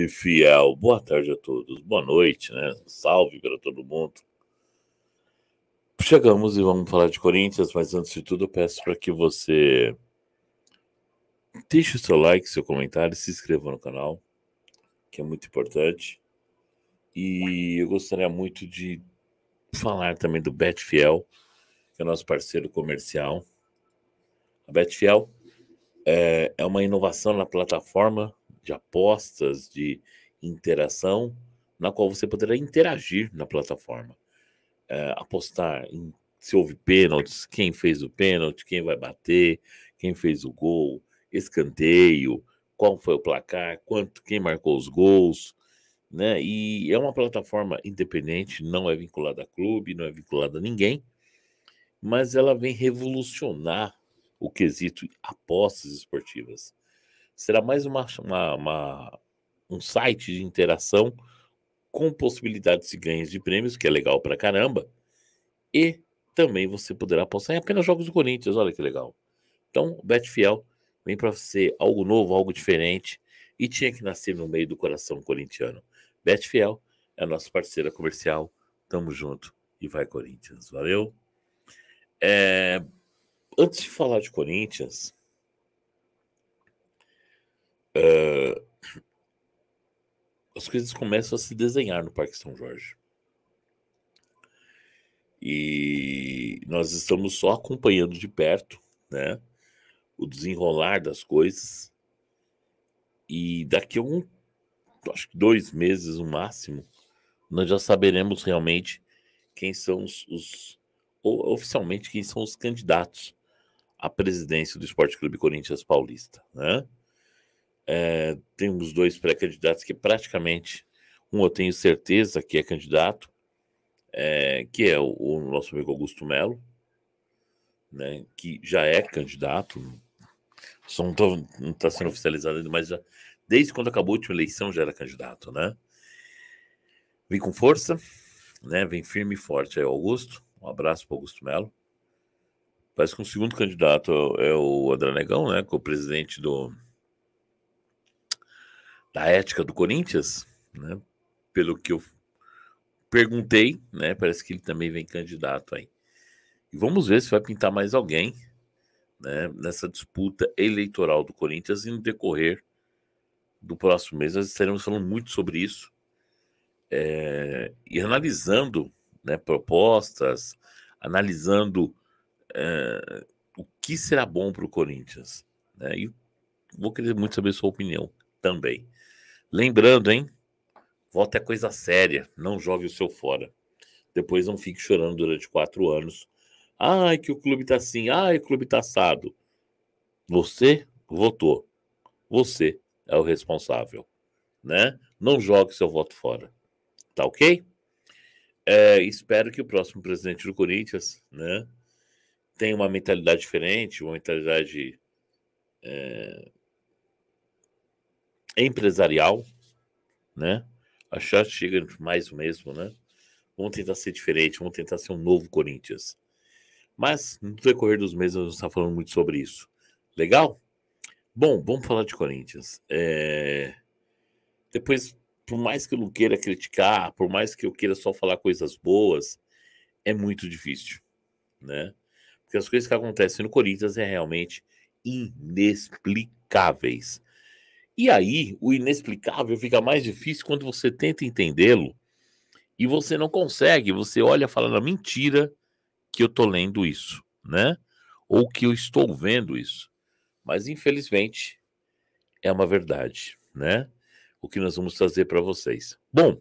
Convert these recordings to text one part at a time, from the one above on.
ouvinte fiel. Boa tarde a todos. Boa noite, né? Salve para todo mundo. Chegamos e vamos falar de Corinthians, mas antes de tudo, eu peço para que você deixe o seu like, seu comentário, se inscreva no canal, que é muito importante. E eu gostaria muito de falar também do Betfiel, que é nosso parceiro comercial. A Betfiel é, é uma inovação na plataforma de apostas, de interação, na qual você poderá interagir na plataforma. É, apostar em se houve pênaltis, quem fez o pênalti, quem vai bater, quem fez o gol, escanteio, qual foi o placar, quanto, quem marcou os gols, né? E é uma plataforma independente, não é vinculada a clube, não é vinculada a ninguém, mas ela vem revolucionar o quesito apostas esportivas será mais uma, uma, uma, um site de interação com possibilidades de ganhos de prêmios, que é legal pra caramba. E também você poderá apostar em apenas jogos do Corinthians, olha que legal. Então, Betfiel vem para ser algo novo, algo diferente e tinha que nascer no meio do coração corintiano. Betfiel é a nossa parceira comercial. Tamo junto e vai Corinthians. Valeu? É... Antes de falar de Corinthians, Uh, as coisas começam a se desenhar no Parque São Jorge. E nós estamos só acompanhando de perto, né? O desenrolar das coisas. E daqui a um, acho que dois meses no máximo, nós já saberemos realmente quem são os, os oficialmente quem são os candidatos à presidência do Esporte Clube Corinthians Paulista, né? É, eh, temos dois pré-candidatos que praticamente, um eu tenho certeza que é candidato, é, que é o, o, nosso amigo Augusto Melo, né, que já é candidato, só não está sendo oficializado ainda, mas já, desde quando acabou a última eleição já era candidato, né? Vem com força, né? Vem firme e forte aí, Augusto. Um abraço para Augusto Melo. Parece que o um segundo candidato é, é o André Negão, né? Que é o presidente do, da ética do Corinthians, né? Pelo que eu perguntei, né? Parece que ele também vem candidato aí. E vamos ver se vai pintar mais alguém, né? Nessa disputa eleitoral do Corinthians e no decorrer do próximo mês nós estaremos falando muito sobre isso é, e analisando, né? Propostas, analisando é, o que será bom para o Corinthians, né? E vou querer muito saber sua opinião também. Lembrando, hein? Voto é coisa séria, não jogue o seu fora. Depois não fique chorando durante quatro anos. Ai, que o clube tá assim, ai, o clube tá assado. Você votou. Você é o responsável, né? Não jogue seu voto fora. Tá ok? É, espero que o próximo presidente do Corinthians, né? Tenha uma mentalidade diferente, uma mentalidade é, empresarial, né? A chance chega mais o mesmo, né? Vamos tentar ser diferente, vamos tentar ser um novo Corinthians. Mas no decorrer dos meses nós está falando muito sobre isso. Legal? Bom, vamos falar de Corinthians. É... Depois, por mais que eu não queira criticar, por mais que eu queira só falar coisas boas, é muito difícil, né? Porque as coisas que acontecem no Corinthians é realmente inexplicáveis. E aí, o inexplicável fica mais difícil quando você tenta entendê-lo e você não consegue. Você olha falando, mentira que eu tô lendo isso, né? Ou que eu estou vendo isso. Mas, infelizmente, é uma verdade, né? O que nós vamos trazer para vocês. Bom,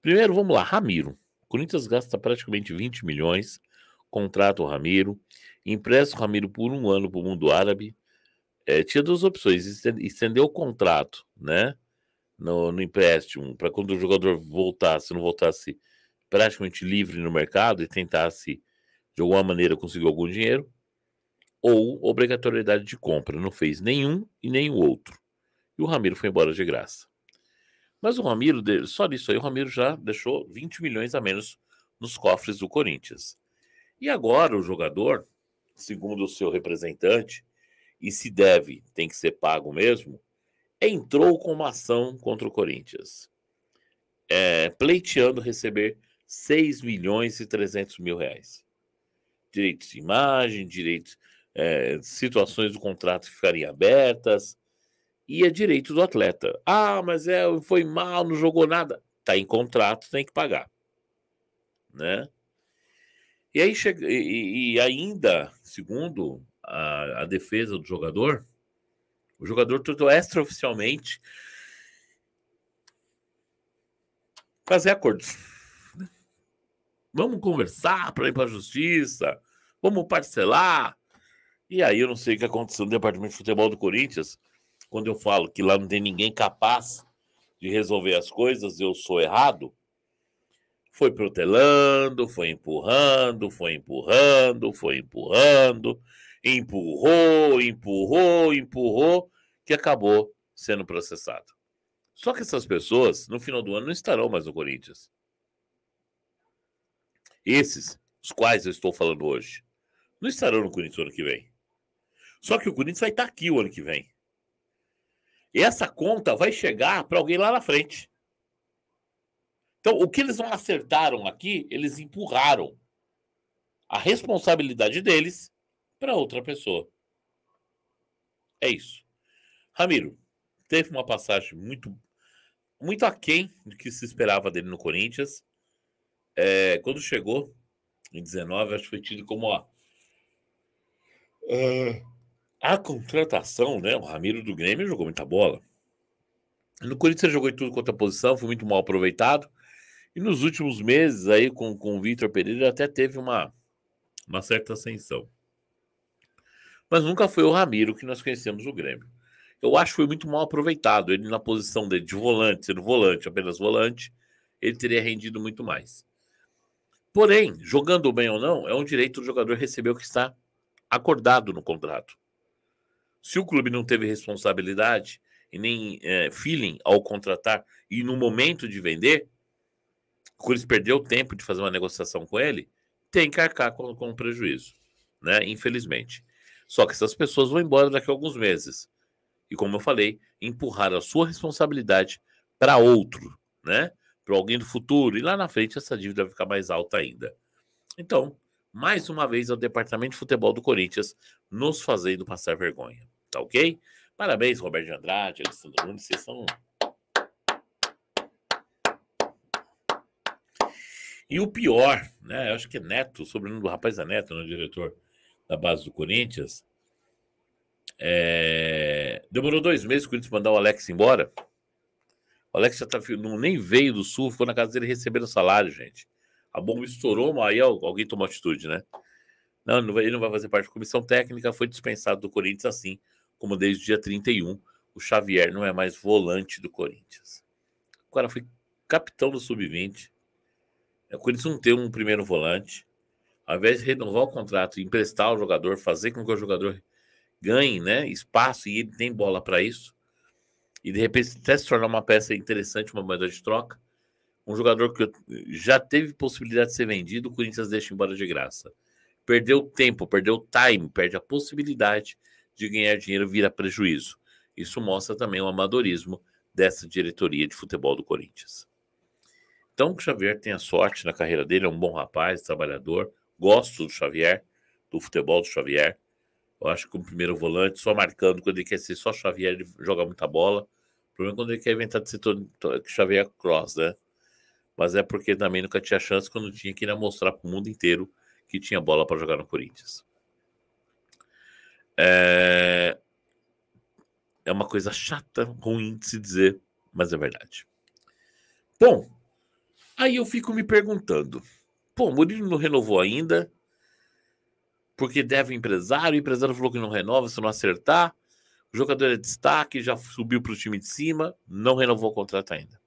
primeiro vamos lá, Ramiro. O Corinthians gasta praticamente 20 milhões, contrata o Ramiro, empresta o Ramiro por um ano para o mundo árabe, é, tinha duas opções: estender o contrato, né? No, no empréstimo, para quando o jogador voltasse, não voltasse praticamente livre no mercado e tentasse de alguma maneira conseguir algum dinheiro, ou obrigatoriedade de compra. Não fez nenhum e nem o outro. E o Ramiro foi embora de graça. Mas o Ramiro, só disso aí, o Ramiro já deixou 20 milhões a menos nos cofres do Corinthians. E agora o jogador, segundo o seu representante, e se deve, tem que ser pago mesmo, entrou com uma ação contra o Corinthians, é, pleiteando receber 6 milhões e 300 mil reais. Direitos de imagem, direitos, é, situações do contrato que ficariam abertas, e é direito do atleta. Ah, mas é, foi mal, não jogou nada. está em contrato, tem que pagar. Né? E aí chega, e, e ainda, segundo a, defesa do jogador, o jogador tentou extraoficialmente fazer acordos. Né? Vamos conversar para ir para a justiça, vamos parcelar. E aí eu não sei o que aconteceu no departamento de futebol do Corinthians, quando eu falo que lá não tem ninguém capaz de resolver as coisas, eu sou errado. Foi protelando, foi empurrando, foi empurrando, foi empurrando empurrou, empurrou, empurrou, que acabou sendo processado. Só que essas pessoas, no final do ano, não estarão mais no Corinthians. Esses, os quais eu estou falando hoje, não estarão no Corinthians no ano que vem. Só que o Corinthians vai estar aqui o ano que vem. E essa conta vai chegar para alguém lá na frente. Então, o que eles não acertaram aqui, eles empurraram. A responsabilidade deles para outra pessoa. É isso. Ramiro teve uma passagem muito muito aquém do que se esperava dele no Corinthians. É, quando chegou em 19, acho que foi tido como a, é, a contratação, né? O Ramiro do Grêmio jogou muita bola. No Corinthians ele jogou em tudo contra a é posição, foi muito mal aproveitado. E nos últimos meses aí com, com o Vitor Pereira até teve uma, uma certa ascensão mas nunca foi o Ramiro que nós conhecemos no Grêmio. Eu acho que foi muito mal aproveitado. Ele, na posição dele de volante, sendo volante, apenas volante, ele teria rendido muito mais. Porém, jogando bem ou não, é um direito do jogador receber o que está acordado no contrato. Se o clube não teve responsabilidade e nem é, feeling ao contratar e no momento de vender, o Corinthians perdeu tempo de fazer uma negociação com ele, tem que arcar com, com prejuízo, né? Infelizmente. Só que essas pessoas vão embora daqui a alguns meses. E como eu falei, empurrar a sua responsabilidade para outro, né? Para alguém do futuro. E lá na frente essa dívida vai ficar mais alta ainda. Então, mais uma vez ao é Departamento de Futebol do Corinthians nos fazendo passar vergonha. Tá ok? Parabéns, Roberto de Andrade, Alessandro Nunes, vocês são. E o pior, né? Eu acho que é Neto, o sobrenome do rapaz é Neto, né, diretor? da base do Corinthians. É... Demorou dois meses o Corinthians mandar o Alex embora. O Alex já tá, não, nem veio do Sul, ficou na casa dele recebendo salário, gente. A bomba estourou, mas aí alguém tomou atitude, né? Não, ele não, vai, ele não vai fazer parte da comissão técnica, foi dispensado do Corinthians assim, como desde o dia 31. O Xavier não é mais volante do Corinthians. O cara foi capitão do Sub-20. É, o Corinthians não tem um primeiro volante ao invés de renovar o contrato, emprestar o jogador, fazer com que o jogador ganhe né, espaço e ele tem bola para isso, e de repente até se tornar uma peça interessante, uma moeda de troca, um jogador que já teve possibilidade de ser vendido, o Corinthians deixa embora de graça. Perdeu tempo, perdeu time, perde a possibilidade de ganhar dinheiro vira prejuízo. Isso mostra também o amadorismo dessa diretoria de futebol do Corinthians. Então, o Xavier tem a sorte na carreira dele, é um bom rapaz, trabalhador, Gosto do Xavier, do futebol do Xavier. Eu acho que o primeiro volante, só marcando, quando ele quer ser só Xavier, ele joga muita bola. O problema é quando ele quer inventar de ser todo, Xavier Cross, né? Mas é porque também nunca tinha chance quando tinha que ir mostrar para o mundo inteiro que tinha bola para jogar no Corinthians. É... é uma coisa chata, ruim de se dizer, mas é verdade. Bom, aí eu fico me perguntando. Pô, o Murilo não renovou ainda, porque deve empresário, o empresário falou que não renova se não acertar. O jogador é destaque, já subiu para o time de cima, não renovou o contrato ainda.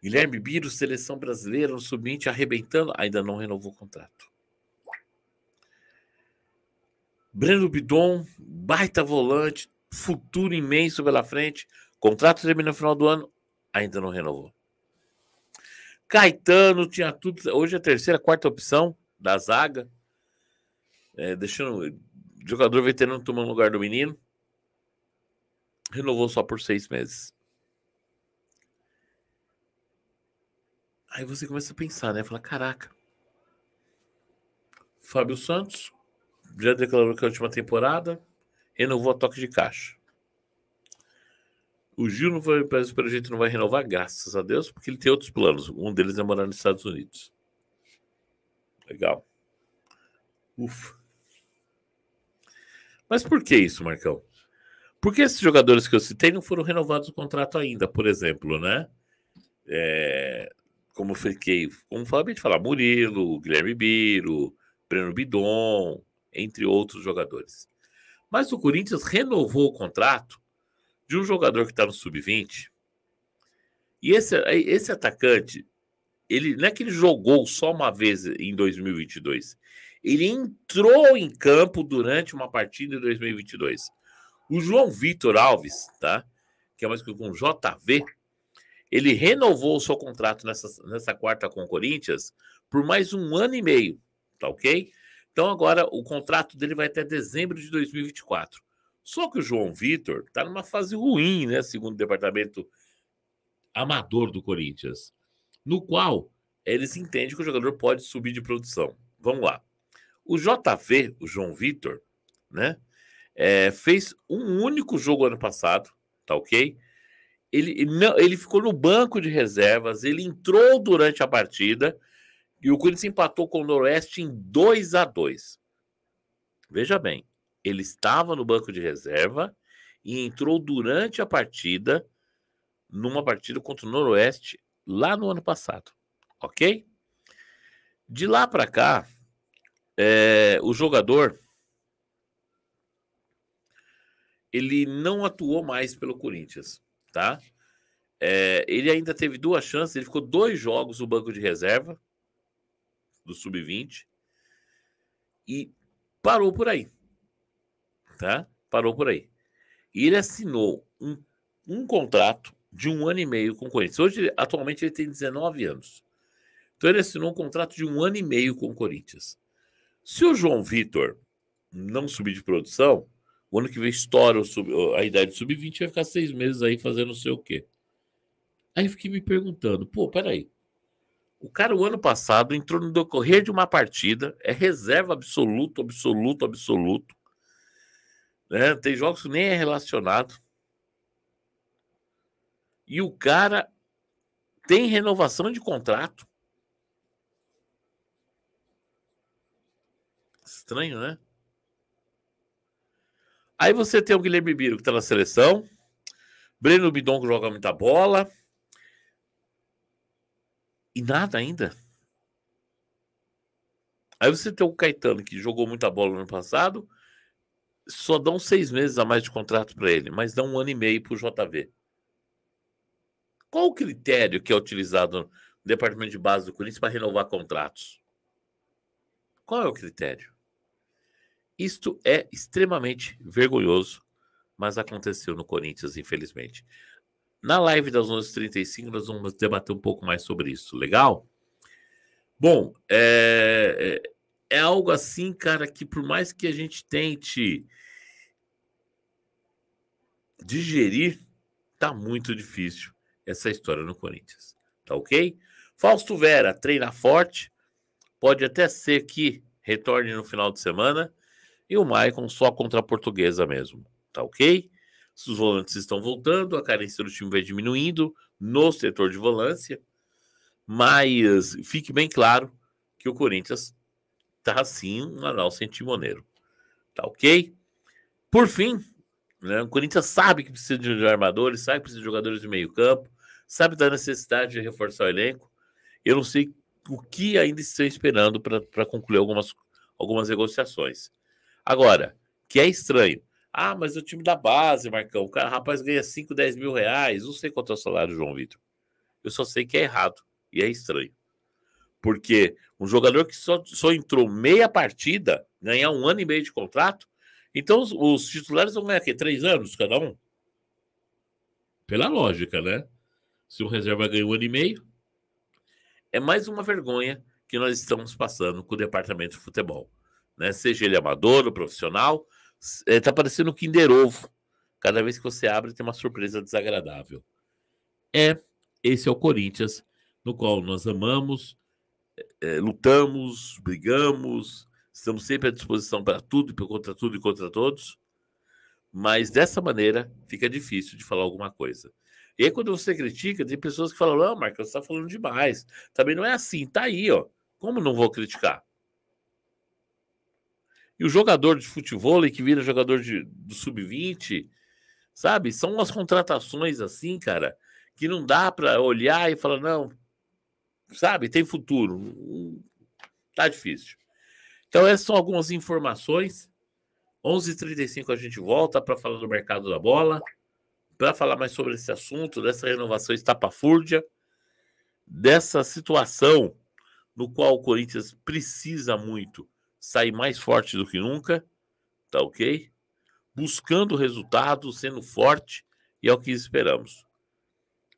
Guilherme Biro, seleção brasileira, no sub-20, arrebentando, ainda não renovou o contrato. Breno Bidon, baita volante, futuro imenso pela frente, contrato termina no final do ano, ainda não renovou. Caetano tinha tudo. Hoje é a terceira, quarta opção da zaga. É, deixando o jogador veterano tomando lugar do menino. Renovou só por seis meses. Aí você começa a pensar, né? Fala, caraca. Fábio Santos já declarou que é a última temporada renovou a toque de caixa. O Gil não vai, parece para a gente não vai renovar, graças a Deus, porque ele tem outros planos. Um deles é morar nos Estados Unidos. Legal. Ufa. Mas por que isso, Marcão? Por que esses jogadores que eu citei não foram renovados o contrato ainda, por exemplo, né? É, como fiquei, como acabei de falar, Murilo, Guilherme Biro, Breno Bidon, entre outros jogadores. Mas o Corinthians renovou o contrato de um jogador que está no sub-20. E esse, esse atacante, ele não é que ele jogou só uma vez em 2022. Ele entrou em campo durante uma partida em 2022. O João Vitor Alves, tá? Que é mais que com JV, ele renovou o seu contrato nessa, nessa quarta com o Corinthians por mais um ano e meio, tá ok? Então agora o contrato dele vai até dezembro de 2024. Só que o João Vitor está numa fase ruim, né? Segundo o departamento amador do Corinthians, no qual eles entendem que o jogador pode subir de produção. Vamos lá. O JV, o João Vitor, né? É, fez um único jogo ano passado, tá ok? Ele, ele, não, ele ficou no banco de reservas, ele entrou durante a partida e o Corinthians empatou com o Noroeste em 2 a 2 Veja bem, ele estava no banco de reserva e entrou durante a partida, numa partida contra o Noroeste, lá no ano passado. Ok? De lá para cá, é, o jogador ele não atuou mais pelo Corinthians, tá? É, ele ainda teve duas chances, ele ficou dois jogos no banco de reserva do sub-20 e parou por aí tá? Parou por aí. E ele assinou um, um contrato de um ano e meio com o Corinthians. Hoje, atualmente, ele tem 19 anos. Então, ele assinou um contrato de um ano e meio com o Corinthians. Se o João Vitor não subir de produção, o ano que vem estoura a idade sub-20 vai ficar seis meses aí fazendo não sei o quê. Aí eu fiquei me perguntando, pô, peraí. O cara, o ano passado, entrou no decorrer de uma partida, é reserva absoluto, absoluto, absoluto. Né? Tem jogos que nem é relacionado. E o cara tem renovação de contrato. Estranho, né? Aí você tem o Guilherme Biro, que está na seleção. Breno Bidon, que joga muita bola. E nada ainda. Aí você tem o Caetano, que jogou muita bola no ano passado só dão seis meses a mais de contrato para ele, mas dão um ano e meio para o JV. Qual o critério que é utilizado no departamento de base do Corinthians para renovar contratos? Qual é o critério? Isto é extremamente vergonhoso, mas aconteceu no Corinthians, infelizmente. Na live das 11h35, nós vamos debater um pouco mais sobre isso, legal? Bom, é, é é algo assim, cara, que por mais que a gente tente digerir, tá muito difícil essa história no Corinthians. Tá ok? Fausto Vera treina forte, pode até ser que retorne no final de semana. E o Maicon só contra a portuguesa mesmo. Tá ok? Os volantes estão voltando, a carência do time vai diminuindo no setor de volância. Mas fique bem claro que o Corinthians tá sim um Arnaldo centimoneiro Tá ok? Por fim, né, o Corinthians sabe que precisa de armadores, sabe que precisa de jogadores de meio campo, sabe da necessidade de reforçar o elenco. Eu não sei o que ainda estão esperando para concluir algumas, algumas negociações. Agora, que é estranho. Ah, mas o time da base, Marcão, o cara, rapaz, ganha 5, 10 mil reais, não sei quanto é o salário do João Vitor. Eu só sei que é errado e é estranho. Porque um jogador que só, só entrou meia partida, ganhar um ano e meio de contrato, então os, os titulares vão ganhar aqui três anos cada um? Pela lógica, né? Se o reserva ganha um ano e meio, é mais uma vergonha que nós estamos passando com o departamento de futebol. Né? Seja ele amador ou profissional, está é, tá parecendo um Kinder Ovo. Cada vez que você abre, tem uma surpresa desagradável. É, esse é o Corinthians, no qual nós amamos, é, lutamos, brigamos, estamos sempre à disposição para tudo, contra tudo e contra todos, mas dessa maneira fica difícil de falar alguma coisa. E aí, quando você critica, tem pessoas que falam: não, Marcos, você está falando demais. Também não é assim, tá aí, ó. Como não vou criticar? E o jogador de futebol que vira jogador de, do sub-20, sabe? São umas contratações assim, cara, que não dá para olhar e falar: não, sabe, tem futuro. Tá difícil. Então, essas são algumas informações. 11h35 a gente volta para falar do mercado da bola, para falar mais sobre esse assunto, dessa renovação estapafúrdia, dessa situação no qual o Corinthians precisa muito sair mais forte do que nunca, tá ok? Buscando resultado, sendo forte, e é o que esperamos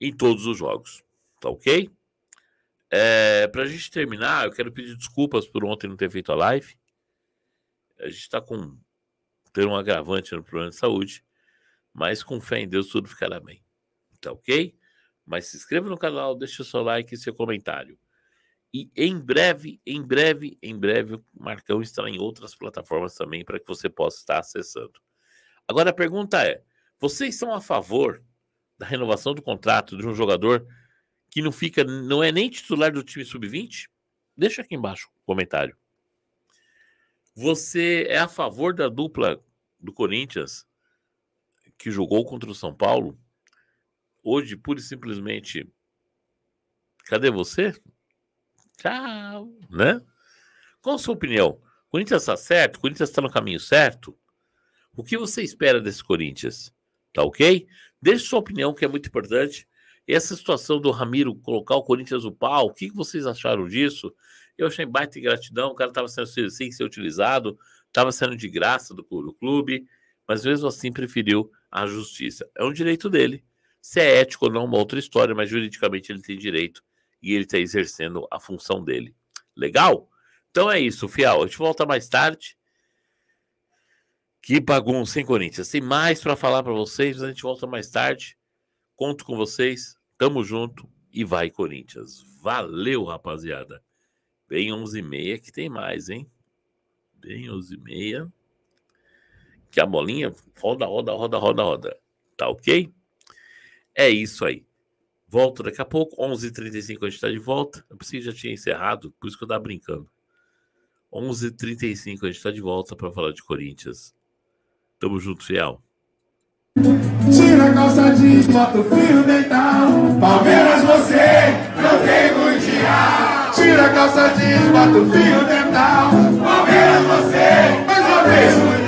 em todos os jogos, tá ok? É, para a gente terminar, eu quero pedir desculpas por ontem não ter feito a live. A gente está com ter um agravante no problema de saúde, mas com fé em Deus tudo ficará bem. Tá ok? Mas se inscreva no canal, deixe o seu like e seu comentário. E em breve, em breve, em breve, o Marcão estará em outras plataformas também para que você possa estar acessando. Agora a pergunta é: vocês são a favor da renovação do contrato de um jogador que não fica, não é nem titular do time sub-20? Deixa aqui embaixo o comentário. Você é a favor da dupla do Corinthians que jogou contra o São Paulo? Hoje, pura e simplesmente, cadê você? Tchau, né? Qual a sua opinião? O Corinthians está certo? O Corinthians está no caminho certo? O que você espera desse Corinthians? Tá ok? Deixe sua opinião, que é muito importante. Essa situação do Ramiro colocar o Corinthians no pau, o que, vocês acharam disso? Eu achei baita gratidão, o cara estava sendo sem ser utilizado, estava sendo de graça do, do clube, mas mesmo assim preferiu a justiça. É um direito dele. Se é ético ou não, uma outra história, mas juridicamente ele tem direito e ele está exercendo a função dele. Legal? Então é isso, Fial. A gente volta mais tarde. Que bagunça, hein, Corinthians? Tem mais para falar para vocês, mas a gente volta mais tarde. Conto com vocês. Tamo junto e vai, Corinthians. Valeu, rapaziada. Vem 11h30 que tem mais, hein? Vem 11h30. Que a bolinha roda, roda, roda, roda, roda. Tá ok? É isso aí. Volto daqui a pouco. 11h35 a gente tá de volta. Eu preciso já tinha encerrado, por isso que eu tava brincando. 11h35 a gente tá de volta para falar de Corinthians. Tamo junto, fiel na calça de bota o fio dental. Palmeiras, você não tem mundial. Tira a calça de bota o fio dental. Palmeiras, você não tem mundial.